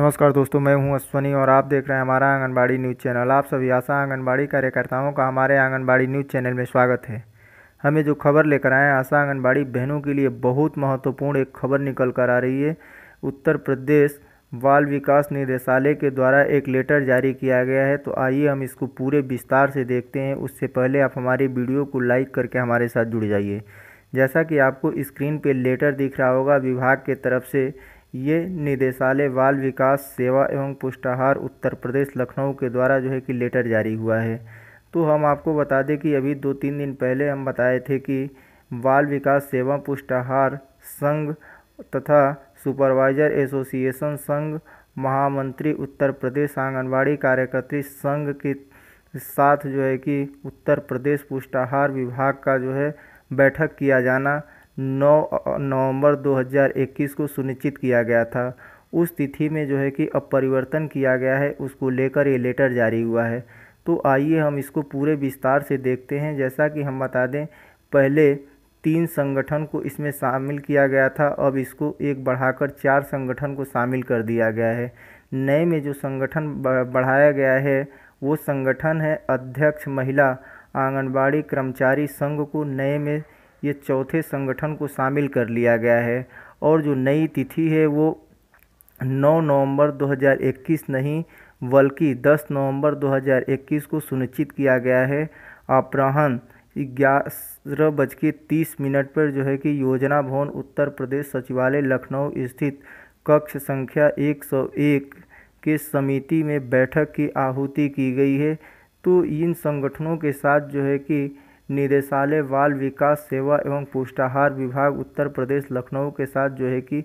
नमस्कार दोस्तों मैं हूं अश्वनी और आप देख रहे हैं हमारा आंगनबाड़ी न्यूज़ चैनल आप सभी आशा आंगनबाड़ी कार्यकर्ताओं का हमारे आंगनबाड़ी न्यूज़ चैनल में स्वागत है हमें जो खबर लेकर आए आशा आंगनबाड़ी बहनों के लिए बहुत महत्वपूर्ण एक खबर निकल कर आ रही है उत्तर प्रदेश बाल विकास निदेशालय के द्वारा एक लेटर जारी किया गया है तो आइए हम इसको पूरे विस्तार से देखते हैं उससे पहले आप हमारे वीडियो को लाइक करके हमारे साथ जुड़ जाइए जैसा कि आपको स्क्रीन पर लेटर दिख रहा होगा विभाग के तरफ से ये निदेशालय बाल विकास सेवा एवं पुष्टाहार उत्तर प्रदेश लखनऊ के द्वारा जो है कि लेटर जारी हुआ है तो हम आपको बता दें कि अभी दो तीन दिन पहले हम बताए थे कि बाल विकास सेवा पुष्टाहार संघ तथा सुपरवाइजर एसोसिएशन संघ महामंत्री उत्तर प्रदेश आंगनबाड़ी कार्यकर्ती संघ के साथ जो है कि उत्तर प्रदेश पुष्टाहार विभाग का जो है बैठक किया जाना नौ नवंबर 2021 को सुनिश्चित किया गया था उस तिथि में जो है कि अब परिवर्तन किया गया है उसको लेकर ये लेटर जारी हुआ है तो आइए हम इसको पूरे विस्तार से देखते हैं जैसा कि हम बता दें पहले तीन संगठन को इसमें शामिल किया गया था अब इसको एक बढ़ाकर चार संगठन को शामिल कर दिया गया है नए में जो संगठन बढ़ाया गया है वो संगठन है अध्यक्ष महिला आंगनबाड़ी कर्मचारी संघ को नए में ये चौथे संगठन को शामिल कर लिया गया है और जो नई तिथि है वो 9 नवंबर 2021 नहीं बल्कि 10 नवंबर 2021 को सुनिश्चित किया गया है अपराहन ग्यारह बज के तीस मिनट पर जो है कि योजना भवन उत्तर प्रदेश सचिवालय लखनऊ स्थित कक्ष संख्या एक सौ एक के समिति में बैठक की आहूति की गई है तो इन संगठनों के साथ जो है कि निदेशालय बाल विकास सेवा एवं पुष्टाहार विभाग उत्तर प्रदेश लखनऊ के साथ जो है कि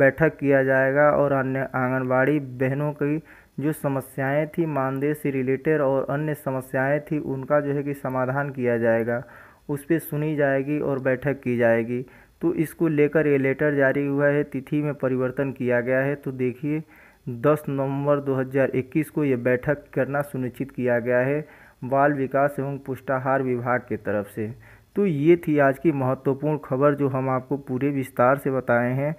बैठक किया जाएगा और अन्य आंगनबाड़ी बहनों की जो समस्याएं थी मानदेय से रिलेटेड और अन्य समस्याएं थी उनका जो है कि समाधान किया जाएगा उस पर सुनी जाएगी और बैठक की जाएगी तो इसको लेकर ये लेटर जारी हुआ है तिथि में परिवर्तन किया गया है तो देखिए 10 नवंबर 2021 को यह बैठक करना सुनिश्चित किया गया है बाल विकास एवं पुष्टाहार विभाग के तरफ से तो ये थी आज की महत्वपूर्ण खबर जो हम आपको पूरे विस्तार से बताए हैं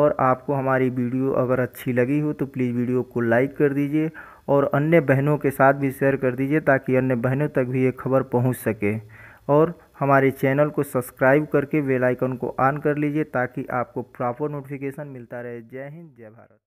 और आपको हमारी वीडियो अगर अच्छी लगी हो तो प्लीज़ वीडियो को लाइक कर दीजिए और अन्य बहनों के साथ भी शेयर कर दीजिए ताकि अन्य बहनों तक भी ये खबर पहुंच सके और हमारे चैनल को सब्सक्राइब करके बेल आइकन को ऑन कर लीजिए ताकि आपको प्रॉपर नोटिफिकेशन मिलता रहे जय हिंद जय भारत